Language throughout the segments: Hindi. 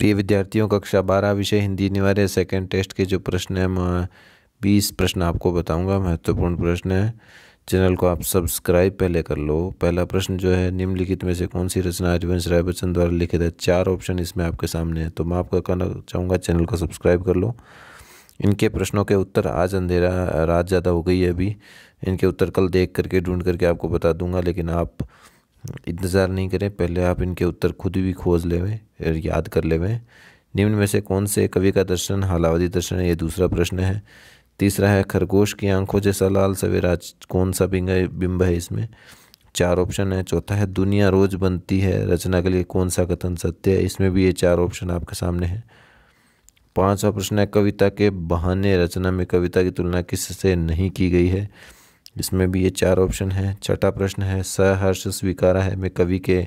प्रिय विद्यार्थियों कक्षा बारह विषय हिंदी अनिवार्य सेकेंड टेस्ट के जो प्रश्न हैं बीस प्रश्न आपको बताऊंगा महत्वपूर्ण प्रश्न है चैनल को आप सब्सक्राइब पहले कर लो पहला प्रश्न जो है निम्नलिखित में से कौन सी रचना हरिवंश राय बच्चन द्वारा लिखित है चार ऑप्शन इसमें आपके सामने है तो मैं आपका कहना चाहूँगा चैनल को सब्सक्राइब कर लो इनके प्रश्नों के उत्तर आज अंधेरा रात ज़्यादा हो गई है अभी इनके उत्तर कल देख करके ढूंढ करके आपको बता दूंगा लेकिन आप इंतज़ार नहीं करें पहले आप इनके उत्तर खुद भी खोज लेवें याद कर लेवें निम्न में से कौन से कवि का दर्शन हालावती दर्शन है ये दूसरा प्रश्न है तीसरा है खरगोश की आंखों जैसा लाल सवेरा कौन सा बिंग बिंब है इसमें चार ऑप्शन है चौथा है दुनिया रोज बनती है रचना के लिए कौन सा कथन सत्य है इसमें भी ये चार ऑप्शन आपके सामने है पांचवा प्रश्न है कविता के बहाने रचना में कविता की तुलना किससे नहीं की गई है इसमें भी ये चार ऑप्शन है छठा प्रश्न है सहर्ष स्वीकारा है में कवि के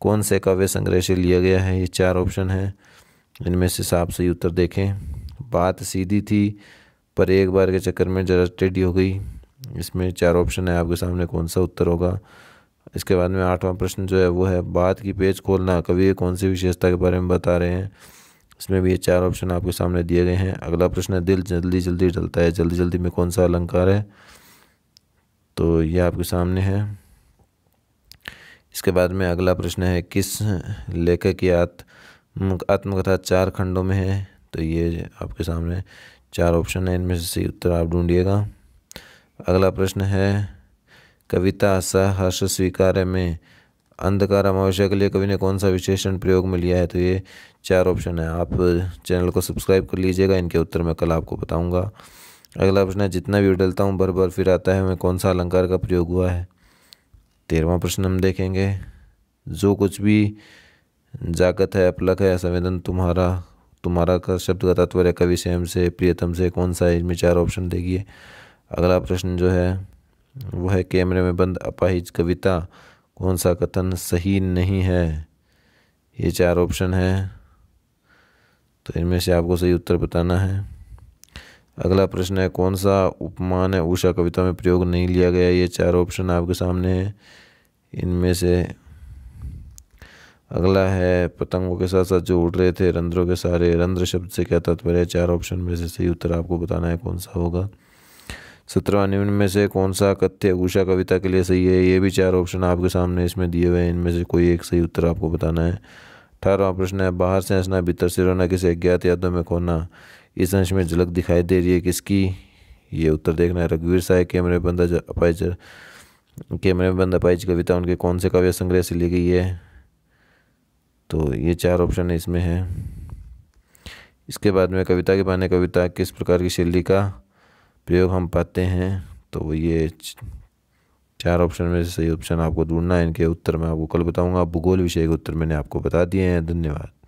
कौन से काव्य संग्रह से लिया गया है ये चार ऑप्शन हैं इनमें से साफ सही उत्तर देखें बात सीधी थी पर एक बार के चक्कर में जरा टेढ़ी हो गई इसमें चार ऑप्शन है आपके सामने कौन सा उत्तर होगा इसके बाद में आठवां प्रश्न जो है वो है बात की पेज खोलना कवि कौन सी विशेषता के बारे में बता रहे हैं इसमें भी ये चार ऑप्शन आपके सामने दिए गए हैं अगला प्रश्न है दिल जल्दी जल्दी डलता है जल्दी जल्दी में कौन सा अलंकार है तो ये आपके सामने है इसके बाद में अगला प्रश्न है किस लेखक की आत्म आत्मकथा चार खंडों में है तो ये आपके सामने चार ऑप्शन है इनमें से सही उत्तर आप ढूंढिएगा अगला प्रश्न है कविता सहर्ष स्वीकार्य में अंधकार अमावस्या के लिए कवि ने कौन सा विशेषण प्रयोग में लिया है तो ये चार ऑप्शन है आप चैनल को सब्सक्राइब कर लीजिएगा इनके उत्तर मैं कल आपको बताऊंगा अगला प्रश्न है जितना भी उडलता हूँ बर बर फिर आता है मैं कौन सा अलंकार का प्रयोग हुआ है तेरहवा प्रश्न हम देखेंगे जो कुछ भी जागत है अपलक है संवेदन तुम्हारा तुम्हारा का शब्द का तात्पर्य कवि स्वयं से प्रियतम से कौन सा है इसमें चार ऑप्शन देखिए अगला प्रश्न जो है वो है कैमरे में बंद अपाहिज कविता कौन सा कथन सही नहीं है ये चार ऑप्शन है तो इनमें से आपको सही उत्तर बताना है अगला प्रश्न है कौन सा उपमान है उषा कविता में प्रयोग नहीं लिया गया ये चार ऑप्शन आपके सामने हैं इनमें से अगला है पतंगों के साथ साथ जो उड़ रहे थे रंध्रों के सारे रंध्र शब्द से क्या तात्पर्य है चार ऑप्शन में से सही उत्तर आपको बताना है कौन सा होगा सत्रवा निम्न में से कौन सा कथ्य उषा कविता के लिए सही है ये भी चार ऑप्शन आपके सामने इसमें दिए हुए हैं इनमें से कोई एक सही उत्तर आपको बताना है अठारहवा प्रश्न है बाहर से हंसना भीतर से रोना किसी अज्ञात यादों में खोना इस अंश में झलक दिखाई दे रही है किसकी ये उत्तर देखना है रघुवीर साय कैमरे बंद अपाइजर कैमरे में बंद अपाइज कविता उनके कौन से काव्य संग्रह से ली गई है तो ये चार ऑप्शन इसमें है इसके बाद में कविता के बारे कविता किस प्रकार की शैली का प्रयोग हम पाते हैं तो ये चार ऑप्शन में से सही ऑप्शन आपको ढूंढना है इनके उत्तर में आपको कल बताऊंगा भूगोल विषय के उत्तर मैंने आपको बता दिए हैं धन्यवाद